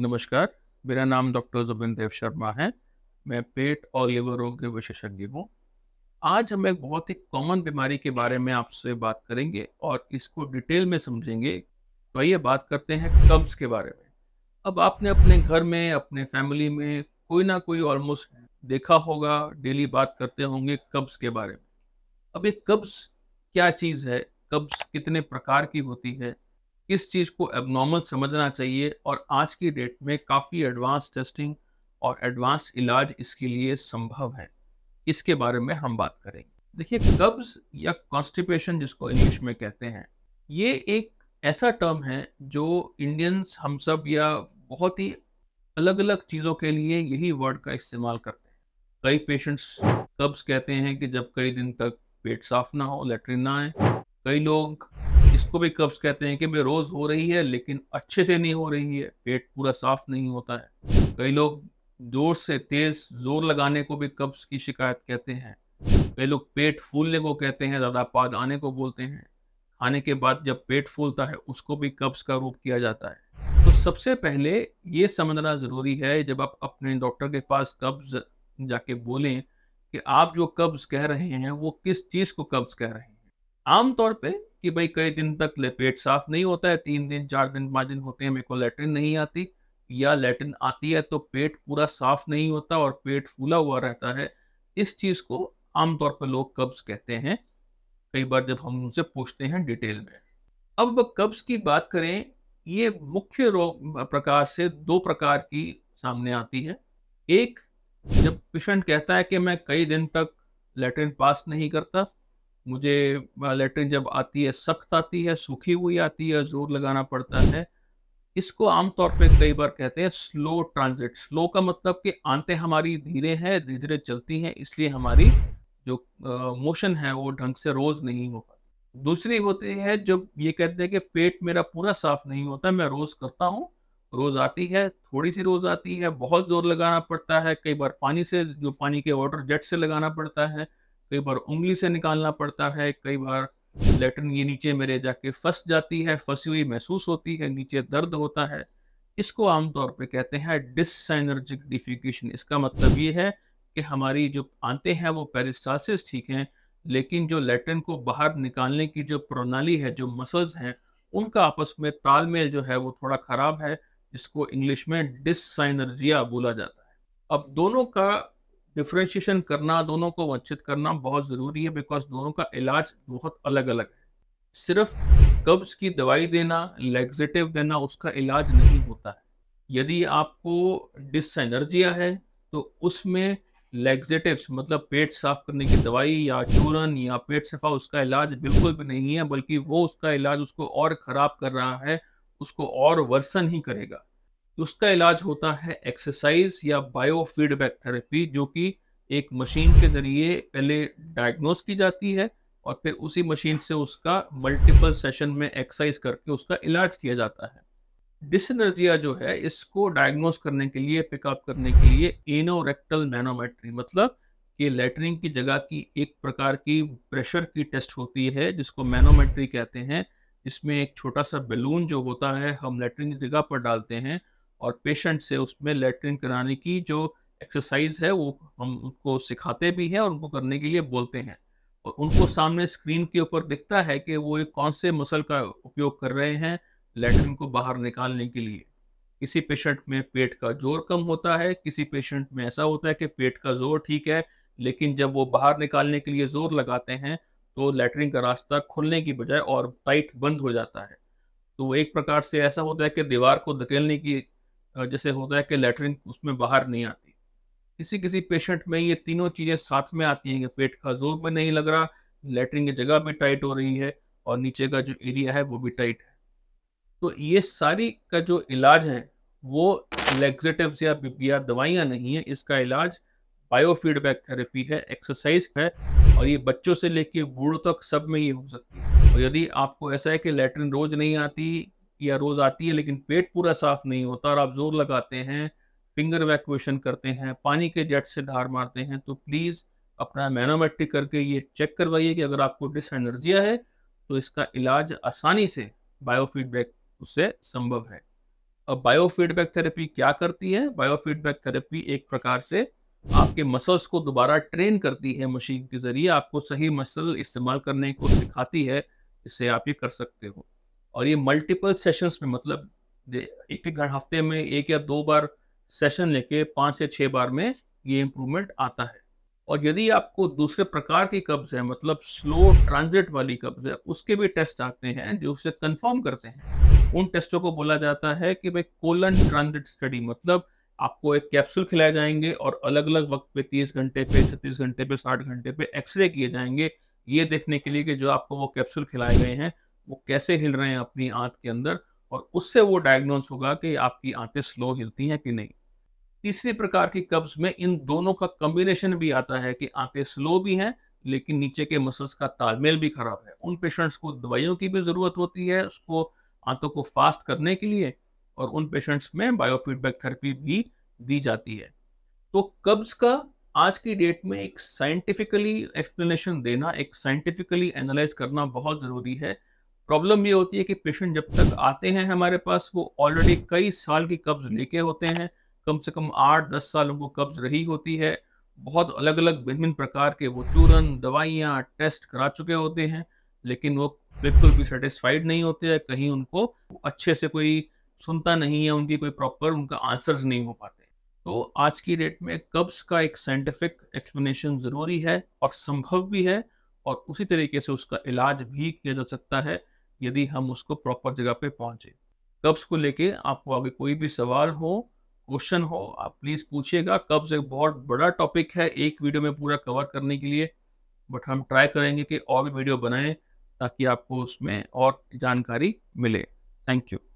नमस्कार मेरा नाम डॉक्टर जुबिन देव शर्मा है मैं पेट और लिवर रोग के विशेषज्ञ हूँ आज हम एक बहुत ही कॉमन बीमारी के बारे में आपसे बात करेंगे और इसको डिटेल में समझेंगे तो आइए बात करते हैं कब्ज के बारे में अब आपने अपने घर में अपने फैमिली में कोई ना कोई ऑलमोस्ट देखा होगा डेली बात करते होंगे कब्ज के बारे में अब ये कब्ज क्या चीज़ है कब्ज कितने प्रकार की होती है इस चीज़ को एबनॉर्मल समझना चाहिए और आज की डेट में काफ़ी एडवांस टेस्टिंग और एडवांस इलाज इसके लिए संभव है इसके बारे में हम बात करेंगे देखिए कब्ज या कॉन्स्टिपेशन जिसको इंग्लिश में कहते हैं ये एक ऐसा टर्म है जो इंडियंस हम सब या बहुत ही अलग अलग चीज़ों के लिए यही वर्ड का इस्तेमाल करते हैं कई पेशेंट्स कब्ज कहते हैं कि जब कई दिन तक पेट साफ ना हो लेटरिन ना आए कई लोग इसको भी कब्ज कहते हैं कि मैं रोज हो रही है लेकिन अच्छे से नहीं हो रही है पेट पूरा साफ नहीं होता है कई लोग जोर से तेज जोर लगाने को भी कब्ज की शिकायत कहते हैं कई लोग पेट फूलने को कहते हैं ज्यादा पाद आने को बोलते हैं खाने के बाद जब पेट फूलता है उसको भी कब्ज का रूप किया जाता है तो सबसे पहले ये समझना ज़रूरी है जब आप अपने डॉक्टर के पास कब्ज जाके बोलें कि आप जो कब्ज कह रहे हैं वो किस चीज़ को कब्ज कह रहे हैं आमतौर पे कि भाई कई दिन तक पेट साफ नहीं होता है तीन दिन चार दिन पाँच दिन होते हैं मेरे को लेटरिन नहीं आती या लेटरिन आती है तो पेट पूरा साफ नहीं होता और पेट फूला हुआ रहता है इस चीज़ को आमतौर पर लोग कब्ज कहते हैं कई बार जब हम उनसे पूछते हैं डिटेल में अब कब्ज की बात करें ये मुख्य रोग प्रकार से दो प्रकार की सामने आती है एक जब पेशेंट कहता है कि मैं कई दिन तक लेटरिन पास नहीं करता मुझे लेटरिन जब आती है सख्त आती है सूखी हुई आती है जोर लगाना पड़ता है इसको आमतौर पे कई बार कहते हैं स्लो ट्रांजिट स्लो का मतलब कि आंते हमारी धीरे हैं धीरे धीरे चलती हैं इसलिए हमारी जो मोशन है वो ढंग से रोज नहीं हो पाती दूसरी होती है जब ये कहते हैं कि पेट मेरा पूरा साफ नहीं होता मैं रोज करता हूँ रोज आती है थोड़ी सी रोज आती है बहुत जोर लगाना पड़ता है कई बार पानी से जो पानी के वाटर जेट से लगाना पड़ता है कई बार उंगली से निकालना पड़ता है कई बार लेटरिन ये नीचे मेरे जाके फंस जाती है फंसी हुई महसूस होती है नीचे दर्द होता है इसको आमतौर पर कहते हैं डिसनर्जिक डिफिकेशन इसका मतलब ये है कि हमारी जो आते हैं वो पेरिस्टासिस ठीक हैं लेकिन जो लेटरिन को बाहर निकालने की जो प्रणाली है जो मसल्स हैं उनका आपस में तालमेल जो है वो थोड़ा खराब है जिसको इंग्लिश में डिसनर्जिया बोला जाता है अब दोनों का डिफ्रेंशिएशन करना दोनों को वंचित करना बहुत ज़रूरी है बिकॉज दोनों का इलाज बहुत अलग अलग है सिर्फ कब्ज की दवाई देना लेग्जेटिव देना उसका इलाज नहीं होता है यदि आपको डिसनर्जिया है तो उसमें लेग्जेटिव्स मतलब पेट साफ करने की दवाई या चूरन या पेट सफा उसका इलाज बिल्कुल भी नहीं है बल्कि वो उसका इलाज उसको और ख़राब कर रहा है उसको और वर्सन ही करेगा उसका इलाज होता है एक्सरसाइज या बायो फीडबैक थेरेपी जो कि एक मशीन के जरिए पहले डायग्नोस की जाती है और फिर उसी मशीन से उसका मल्टीपल सेशन में एक्सरसाइज करके उसका इलाज किया जाता है डिसनर्जिया जो है इसको डायग्नोस करने के लिए पिकअप करने के लिए एनोरेक्टल मैनोमेट्री मतलब कि लेटरिंग की जगह की एक प्रकार की प्रेशर की टेस्ट होती है जिसको मैनोमेट्री कहते हैं इसमें एक छोटा सा बैलून जो होता है हम लेटरिंग की जगह पर डालते हैं और पेशेंट से उसमें लेटरिन कराने की जो एक्सरसाइज है वो हम उनको सिखाते भी हैं और उनको करने के लिए बोलते हैं और उनको सामने स्क्रीन के ऊपर दिखता है कि वो एक कौन से मसल का उपयोग कर रहे हैं लेटरिन को बाहर निकालने के लिए किसी पेशेंट में पेट का जोर कम होता है किसी पेशेंट में ऐसा होता है कि पेट का जोर ठीक है लेकिन जब वो बाहर निकालने के लिए जोर लगाते हैं तो लेटरिन का रास्ता खुलने की बजाय और टाइट बंद हो जाता है तो एक प्रकार से ऐसा होता है कि दीवार को धकेलने की जैसे होता है कि लेटरिन उसमें बाहर नहीं आती किसी किसी पेशेंट में ये तीनों चीज़ें साथ में आती हैं कि पेट का जोर में नहीं लग रहा लेटरिन की जगह भी टाइट हो रही है और नीचे का जो एरिया है वो भी टाइट है तो ये सारी का जो इलाज है वो लेग्जेटिव्स या या दवाइयाँ नहीं है इसका इलाज बायोफीडबैक थेरेपी है एक्सरसाइज है और ये बच्चों से लेके बूढ़ों तक सब में ये हो सकती है और यदि आपको ऐसा है कि लेटरिन रोज नहीं आती या रोज आती है लेकिन पेट पूरा साफ नहीं होता और आप जोर लगाते हैं फिंगर वैक्यूएशन करते हैं पानी के जेट से धार मारते हैं तो प्लीज़ अपना मैनोमेट्रिक करके ये चेक करवाइए कि अगर आपको डिस एनर्जिया है तो इसका इलाज आसानी से बायोफीडबैक उससे संभव है अब बायोफीडबैक थेरेपी क्या करती है बायोफीडबैक थेरेपी एक प्रकार से आपके मसल्स को दोबारा ट्रेन करती है मशीन के जरिए आपको सही मसल इस्तेमाल करने को सिखाती है इससे आप ये कर सकते हो और ये मल्टीपल सेशंस में मतलब एक एक हफ्ते में एक या दो बार सेशन लेके पाँच से छः बार में ये इम्प्रूवमेंट आता है और यदि आपको दूसरे प्रकार की कब्ज है मतलब स्लो ट्रांजिट वाली कब्ज है उसके भी टेस्ट आते हैं जो उसे कंफर्म करते हैं उन टेस्टों को बोला जाता है कि भाई कोलन ट्रांजिट स्टडी मतलब आपको एक कैप्सूल खिलाए जाएंगे और अलग अलग वक्त पे तीस घंटे पे छत्तीस घंटे पे साठ घंटे पे एक्सरे किए जाएंगे ये देखने के लिए कि जो आपको वो कैप्सूल खिलाए गए हैं वो कैसे हिल रहे हैं अपनी आंत के अंदर और उससे वो डायग्नोस होगा कि आपकी आंतें स्लो हिलती हैं कि नहीं तीसरी प्रकार की कब्ज में इन दोनों का कम्बिनेशन भी आता है कि आंतें स्लो भी हैं लेकिन नीचे के मसल्स का तालमेल भी खराब है उन पेशेंट्स को दवाइयों की भी ज़रूरत होती है उसको आंतों को फास्ट करने के लिए और उन पेशेंट्स में बायोफीडबैक थेरेपी भी दी जाती है तो कब्ज का आज की डेट में एक साइंटिफिकली एक्सप्लेनेशन देना एक साइंटिफिकली एनालाइज करना बहुत ज़रूरी है प्रॉब्लम ये होती है कि पेशेंट जब तक आते हैं हमारे पास वो ऑलरेडी कई साल की कब्ज लेके होते हैं कम से कम आठ दस साल उनको कब्ज रही होती है बहुत अलग अलग भिन्न भिन्न प्रकार के वो चूरन दवाइयाँ टेस्ट करा चुके होते हैं लेकिन वो बिल्कुल भी सेटिस्फाइड नहीं होते हैं कहीं उनको अच्छे से कोई सुनता नहीं है उनकी कोई प्रॉपर उनका आंसर्स नहीं हो पाते तो आज की डेट में कब्ज का एक साइंटिफिक एक्सप्लेनेशन ज़रूरी है और संभव भी है और उसी तरीके से उसका इलाज भी किया जा सकता है यदि हम उसको प्रॉपर जगह पे पहुंचे कब्स को लेके आपको आगे कोई भी सवाल हो क्वेश्चन हो आप प्लीज पूछिएगा कब्ज एक बहुत बड़ा टॉपिक है एक वीडियो में पूरा कवर करने के लिए बट हम ट्राई करेंगे कि और भी वीडियो बनाएं ताकि आपको उसमें और जानकारी मिले थैंक यू